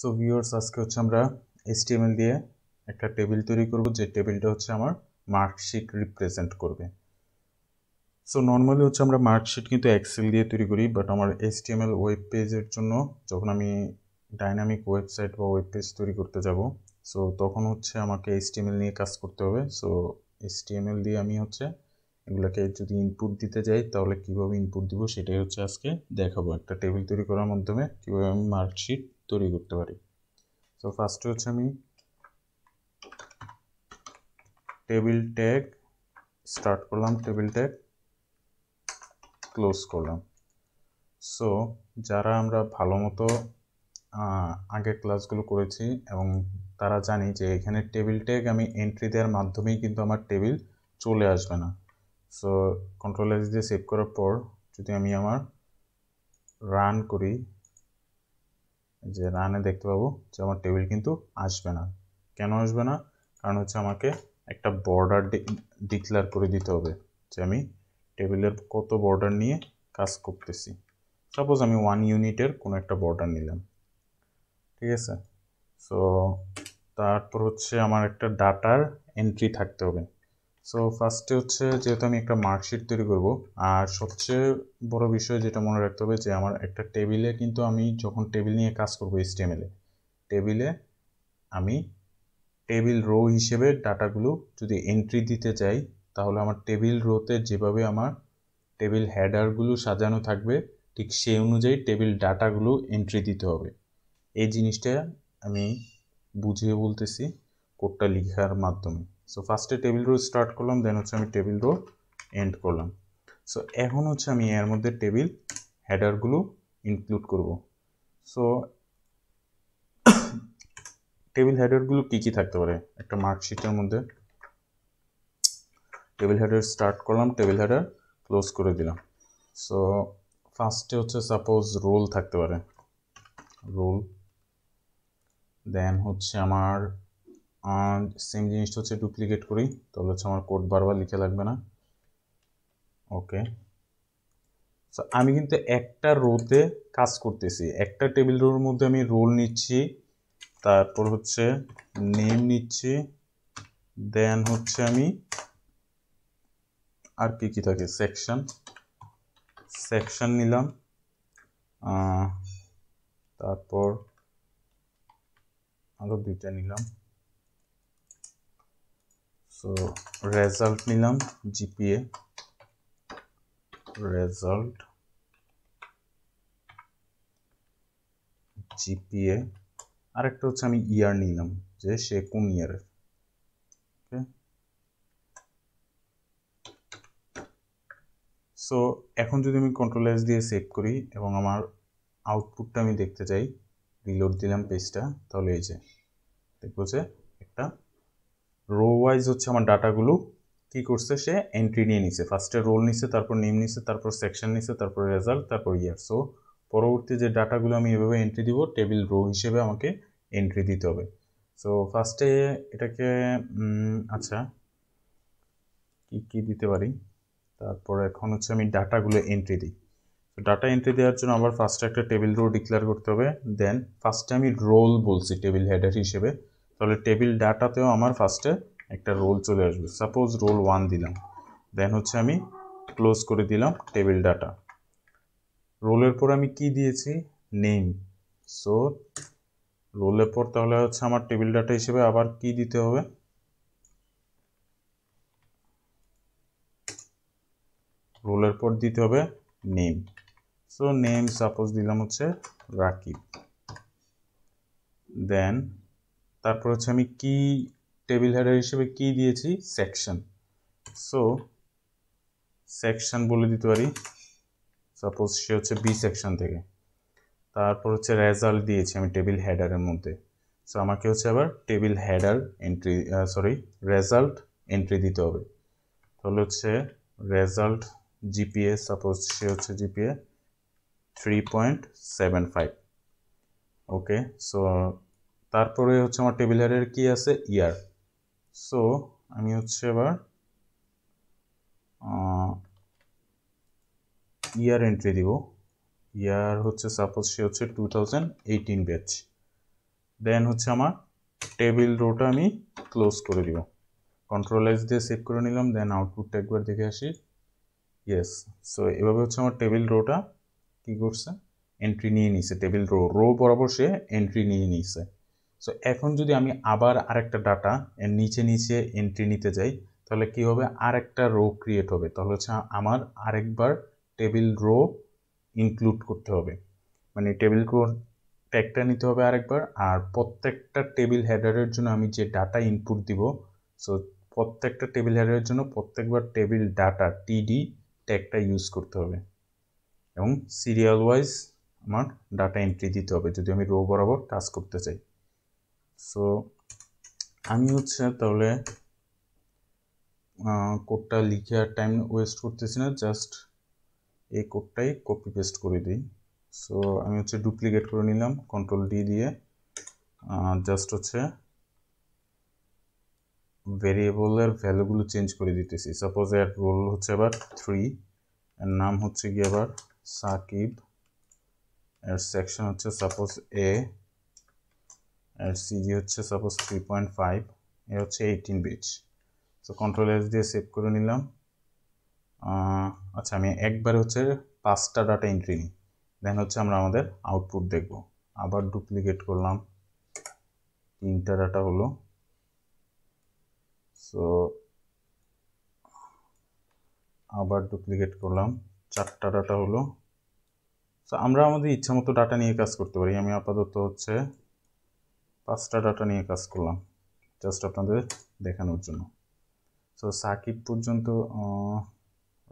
so viewers আজকে হচ্ছে আমরা এসটিএমএল দিয়ে একটা টেবিল তৈরি করব যে টেবিলটা হচ্ছে আমার মার্কশিট রিপ্রেজেন্ট করবে সো নর্মালি হচ্ছে আমরা মার্কশিট কিন্তু এক্সেল দিয়ে তৈরি করি বাট আমার এসটিএমএল ওয়েব পেজের জন্য যখন আমি ডাইনামিক ওয়েবসাইট বা ওয়েব পেজ তৈরি করতে যাব সো তখন হচ্ছে আমাকে এসটিএমএল নিয়ে কাজ করতে হবে সো এসটিএমএল দিয়ে আমি হচ্ছে এগুলোকে যদি ইনপুট দিতে যাই তাহলে কীভাবে ইনপুট দিব সেটাই হচ্ছে আজকে দেখাবো একটা টেবিল তৈরি করার মাধ্যমে কীভাবে আমি মার্কশিট তৈরি করতে পারি তো ফার্স্টে হচ্ছে আমি টেবিল ট্যাগ স্টার্ট করলাম টেবিল ট্যাগ ক্লোজ করলাম সো যারা আমরা ভালো মতো আগের ক্লাসগুলো করেছি এবং তারা জানি যে এখানে টেবিল ট্যাগ আমি এন্ট্রি দেওয়ার মাধ্যমেই কিন্তু আমার টেবিল চলে আসবে না সো কন্ট্রোল দিয়ে সেভ করার পর যদি আমি আমার রান করি যে রানে দেখতে পাবো যে আমার টেবিল কিন্তু আসবে না কেন আসবে না কারণ হচ্ছে আমাকে একটা বর্ডার ডিক্লেয়ার করে দিতে হবে যে আমি টেবিলের কত বর্ডার নিয়ে কাজ করতেছি সাপোজ আমি ওয়ান ইউনিটের কোনো একটা বর্ডার নিলাম ঠিক আছে সো তারপর হচ্ছে আমার একটা ডাটার এন্ট্রি থাকতে হবে সো ফার্স্টে হচ্ছে যেহেতু আমি একটা মার্কশিট তৈরি করব আর সবচেয়ে বড় বিষয় যেটা মনে রাখতে হবে যে আমার একটা টেবিলে কিন্তু আমি যখন টেবিল নিয়ে কাজ করবো এসটিএমএলে টেবিলে আমি টেবিল রো হিসেবে ডাটাগুলো যদি এন্ট্রি দিতে চাই তাহলে আমার টেবিল রোতে যেভাবে আমার টেবিল হ্যাডারগুলো সাজানো থাকবে ঠিক সেই অনুযায়ী টেবিল ডাটাগুলো এন্ট্রি দিতে হবে এই জিনিসটা আমি বুঝিয়ে বলতেছি কোডটা লেখার মাধ্যমে সো ফার্স্টে টেবিল রো স্টার্ট করলাম দেন হচ্ছে আমি টেবিল রো এন্ড করলাম সো এখন হচ্ছে আমি এর মধ্যে টেবিল হেডারগুলো ইনক্লুড করব সো টেবিল হেডারগুলো কী কী থাকতে পারে একটা মার্কশিটের মধ্যে টেবিল হেডার স্টার্ট করলাম টেবিল হেডার ক্লোজ করে দিলাম সো ফার্স্টে হচ্ছে সাপোজ রোল থাকতে পারে রোল দেন হচ্ছে আমার আর সেম জিনিসটা হচ্ছে ডুপ্লিকেট করি তাহলে হচ্ছে আমার কোড বারবার লিখে লাগবে না ওকে সো আমি কিন্তু একটা রোতে কাজ করতেছি একটা টেবিল রোর মধ্যে আমি রোল নিচ্ছি তারপর হচ্ছে নেম নিচ্ছি দেন হচ্ছে আমি আর কি কি থাকে সেকশন সেকশন নিলাম তারপর আরও দুইটা নিলাম সো রেজাল্ট নিলাম জিপিএ রেজাল্ট জিপিএ আরেকটা হচ্ছে আমি ইয়ার নিলাম যে সে কোন ইয়ারের ওকে সো এখন যদি আমি কন্ট্রোল এস দিয়ে সেভ করি এবং আমার আউটপুটটা আমি দেখতে চাই রিলোড দিলাম পেজটা তাহলে এই যে দেখবো যে একটা রো ওয়াইজ হচ্ছে আমার ডাটাগুলো কি করছে সে এন্ট্রি নিয়ে নিছে ফার্স্টে রোল নিছে তারপর নেম নিছে তারপর সেকশন নিছে তারপর রেজাল্ট তারপর ইয়ার সো পরবর্তী যে ডাটাগুলো আমি এভাবে এন্ট্রি দিব টেবিল রো হিসেবে আমাকে এন্ট্রি দিতে হবে সো ফার্স্টে এটাকে আচ্ছা কি কি দিতে পারি তারপর এখন হচ্ছে আমি ডাটাগুলো এন্ট্রি দিই ডাটা এন্ট্রি দেওয়ার জন্য আবার ফার্স্টে একটা টেবিল রো ডিক্লেয়ার করতে হবে দেন ফার্স্টে আমি রোল বলছি টেবিল হেডার হিসেবে তাহলে টেবিল ডাটাতেও আমার ফার্স্টে একটা রোল চলে আসবে সাপোজ রোল ওয়ান দিলাম দেন হচ্ছে আমি ক্লোজ করে দিলাম টেবিল ডাটা রোলের পর আমি কি দিয়েছি নেম সো রোলের পর তাহলে হচ্ছে আমার টেবিল ডাটা হিসেবে আবার কি দিতে হবে রোলের পর দিতে হবে নেম সো নেম সাপোজ দিলাম হচ্ছে রাকিব দেন তারপর হচ্ছে আমি কি টেবিল হেডার হিসেবে কি দিয়েছি সেকশন সো সেকশন বলে দিতে পারি সাপোজ সে হচ্ছে বি সেকশন থেকে তারপর হচ্ছে রেজাল্ট দিয়েছি আমি টেবিল হেডারের মধ্যে সো আমাকে হচ্ছে আবার table header entry sorry result entry দিতে হবে তাহলে হচ্ছে রেজাল্ট জিপিএ সাপোজ সে হচ্ছে GPA three point seven five okay so তারপরে হচ্ছে আমার টেবিল হেডের কি আছে ইয়ার সো আমি হচ্ছে এবার ইয়ার এন্ট্রি দিব ইয়ার হচ্ছে সাপোজ সে হচ্ছে টু থাউজেন্ড ব্যাচ দেন হচ্ছে আমার টেবিল রোটা আমি ক্লোজ করে দিব কন্ট্রোল এস দিয়ে সেভ করে নিলাম দেন আউটপুটটা একবার দেখে আসি ইয়েস সো এভাবে হচ্ছে আমার টেবিল রোটা কি করছে এন্ট্রি নিয়ে নিছে টেবিল রো রো বরাবর সে এন্ট্রি নিয়ে নিছে সো এখন যদি আমি আবার আরেকটা ডাটা এর নিচে নিচে এন্ট্রি নিতে যাই তাহলে কি হবে আরেকটা রো ক্রিয়েট হবে তাহলে হচ্ছে আমার আরেকবার টেবিল রো ইনক্লুড করতে হবে মানে টেবিল রো ট্যাগটা নিতে হবে আরেকবার আর প্রত্যেকটা টেবিল হেডারের জন্য আমি যে ডাটা ইনপুট দিব সো প্রত্যেকটা টেবিল হেডারের জন্য প্রত্যেকবার টেবিল ডাটা টিডি ট্যাগটা ইউজ করতে হবে এবং সিরিয়াল ওয়াইজ আমার ডাটা এন্ট্রি দিতে হবে যদি আমি রো বরাবর কাজ করতে চাই সো আমি হচ্ছে তাহলে কোডটা লিখে আর টাইম ওয়েস্ট করতেছি না জাস্ট এই কোডটাই কপি পেস্ট করে দিই সো আমি হচ্ছে ডুপ্লিকেট করে নিলাম কন্ট্রোল ডি দিয়ে জাস্ট হচ্ছে ভেরিয়েবলের ভ্যালুগুলো চেঞ্জ করে দিতেছি সাপোজ এর রোল হচ্ছে আবার থ্রি এর নাম হচ্ছে গিয়ে আবার সাকিব এর সেকশন হচ্ছে সাপোজ এ আর সিজি হচ্ছে সাপোজ থ্রি পয়েন্ট ফাইভ এ হচ্ছে এইটিন বিট সো কন্ট্রোল এস দিয়ে সেভ করে নিলাম আচ্ছা আমি একবার হচ্ছে পাঁচটা ডাটা এন্ট্রি নিই দেন হচ্ছে আমরা আমাদের আউটপুট দেখব আবার ডুপ্লিকেট করলাম তিনটা ডাটা হলো সো আবার ডুপ্লিকেট করলাম চারটা ডাটা হলো সো আমরা আমাদের ইচ্ছা মতো ডাটা নিয়ে কাজ করতে পারি আমি আপাতত হচ্ছে পাঁচটা ডাটা নিয়ে কাজ করলাম জাস্ট আপনাদের দেখানোর জন্য সো সাকিব পর্যন্ত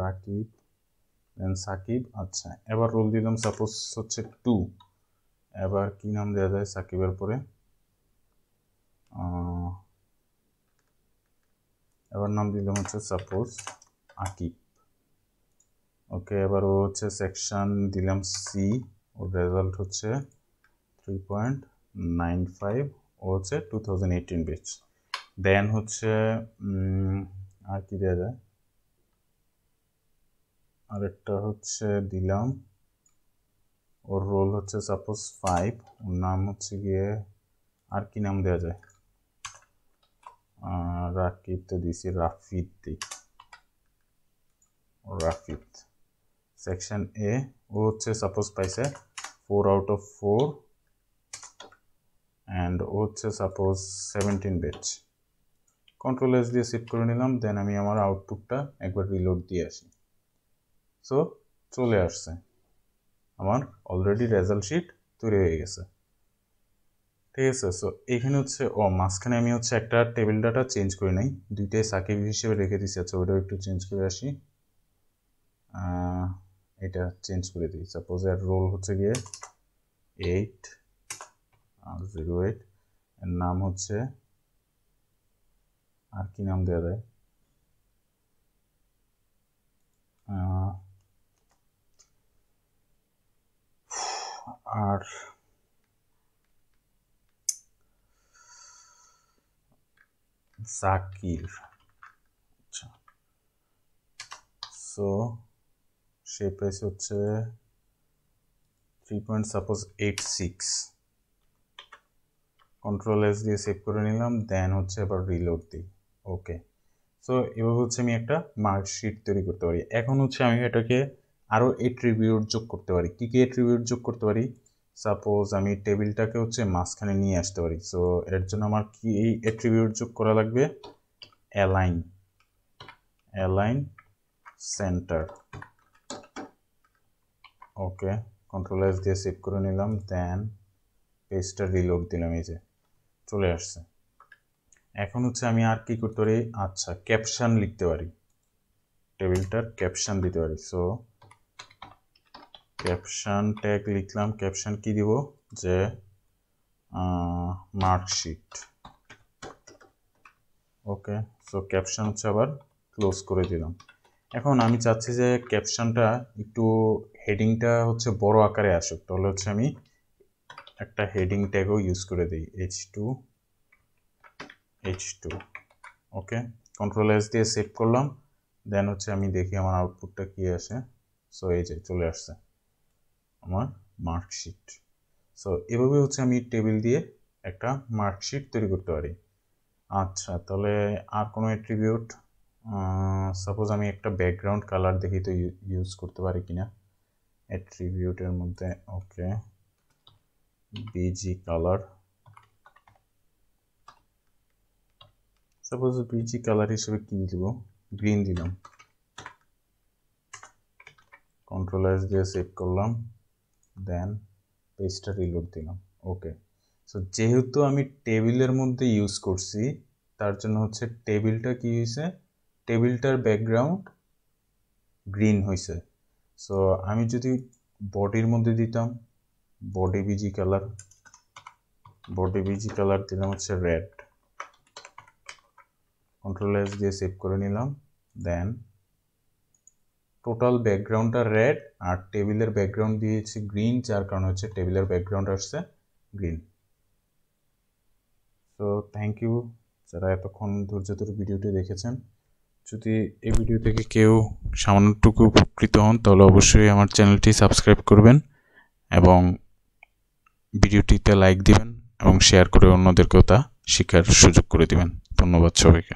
রাকিব দেন সাকিব আচ্ছা এবার রোল দিলাম সাপোজ হচ্ছে টু এবার কি নাম দেওয়া যায় সাকিবের পরে এবার নাম দিলাম হচ্ছে সাপোজ আকিব ওকে এবার ও হচ্ছে সেকশন দিলাম সি ওর রেজাল্ট হচ্ছে থ্রি পয়েন্ট নাইন ফাইভ ও হচ্ছে two thousand eighteen batch then হচ্ছে আর কি দেওয়া যায় আরেকটা হচ্ছে দিলাম ওর রোল হচ্ছে সাপোজ ফাইভ ওর নাম হচ্ছে গিয়ে আর কি নাম দেওয়া যায় রাকিব তো দিছি রাফিদ দিই রাফিদ সেকশন এ ও হচ্ছে সাপোজ পাইছে four out of four and ও হচ্ছে suppose seventeen batch control S দিয়ে সেভ করে নিলাম দেন আমি আমার আউটপুটটা একবার রিলোড দিয়ে আসি সো চলে আসছে আমার অলরেডি রেজাল্ট শিট তৈরি হয়ে গেছে ঠিক আছে সো এখানে হচ্ছে ও মাঝখানে আমি হচ্ছে একটা টেবিল ডাটা চেঞ্জ করে নেই দুইটাই সাকিব হিসেবে রেখে দিচ্ছি আচ্ছা ওইটাও একটু চেঞ্জ করে আসি এটা চেঞ্জ করে দিই সাপোজ এর রোল হচ্ছে গিয়ে এইট জিরো এইট এর নাম হচ্ছে আর কি নাম দেওয়া যায় আর জাকির আচ্ছা সো সে প্রাইস হচ্ছে three point suppose eight six control S দিয়ে সেভ করে নিলাম দেন হচ্ছে আবার রিলোড দিই ওকে সো এভাবে হচ্ছে আমি একটা মার্কশিট তৈরি করতে পারি এখন হচ্ছে আমি এটাকে আরও এট্রিবিউট যোগ করতে পারি কী কী এট্রিবিউট যোগ করতে পারি সাপোজ আমি টেবিলটাকে হচ্ছে মাঝখানে নিয়ে আসতে পারি সো এর জন্য আমার কি এই এট্রিবিউট যোগ করা লাগবে align align center okay control S দিয়ে সেভ করে নিলাম দেন পেজটা রিলোড দিলাম এই যে চলে আসছে এখন হচ্ছে আমি আর কি করতে পারি আচ্ছা ক্যাপশন লিখতে পারি টেবিলটার ক্যাপশন দিতে পারি সো ক্যাপশন ট্যাগ লিখলাম ক্যাপশন কি দিব যে মার্কশিট ওকে সো ক্যাপশন হচ্ছে আবার ক্লোজ করে দিলাম এখন আমি চাচ্ছি যে ক্যাপশনটা একটু হেডিংটা হচ্ছে বড় আকারে আসুক তাহলে হচ্ছে আমি একটা হেডিং ট্যাগও ইউজ করে দিই H two H two okay control S দিয়ে সেভ করলাম দেন হচ্ছে আমি দেখি আমার আউটপুটটা কী আসে সো এই যে চলে আসছে আমার মার্কশিট সো এভাবে হচ্ছে আমি টেবিল দিয়ে একটা মার্কশিট তৈরি করতে পারি আচ্ছা তাহলে আর কোনো অ্যাট্রিবিউট সাপোজ আমি একটা ব্যাকগ্রাউন্ড কালার দেখি তো ইউজ করতে পারি কিনা অ্যাট্রিবিউটের মধ্যে okay bg color suppose BG colour হিসেবে কি দিব গ্রিন দিলাম কন্ট্রোল এস দিয়ে সেভ করলাম দেন পেজটা রিলোড দিলাম ওকে সো যেহেতু আমি টেবিলের মধ্যে ইউজ করছি তার জন্য হচ্ছে টেবিলটা কি হয়েছে টেবিলটার ব্যাকগ্রাউন্ড গ্রিন হয়েছে সো আমি যদি বডির মধ্যে দিতাম body BG colour body BG colour দিলাম হচ্ছে রেড কন্ট্রোল এস দিয়ে সেভ করে নিলাম দেন টোটাল ব্যাকগ্রাউন্ডটা রেড আর টেবিলের ব্যাকগ্রাউন্ড দিয়েছি গ্রিন যার কারণে হচ্ছে টেবিলের ব্যাকগ্রাউন্ড আসছে গ্রিন তো থ্যাংক ইউ যারা এতক্ষণ ধৈর্য ধরে ভিডিওটি দেখেছেন যদি এই ভিডিও থেকে কেউ সামান্যটুকু উপকৃত হন তাহলে অবশ্যই আমার চ্যানেলটি সাবস্ক্রাইব করবেন এবং ভিডিওটিতে লাইক দিবেন এবং শেয়ার করে অন্যদেরকেও তা শেখার সুযোগ করে দিবেন ধন্যবাদ সবাইকে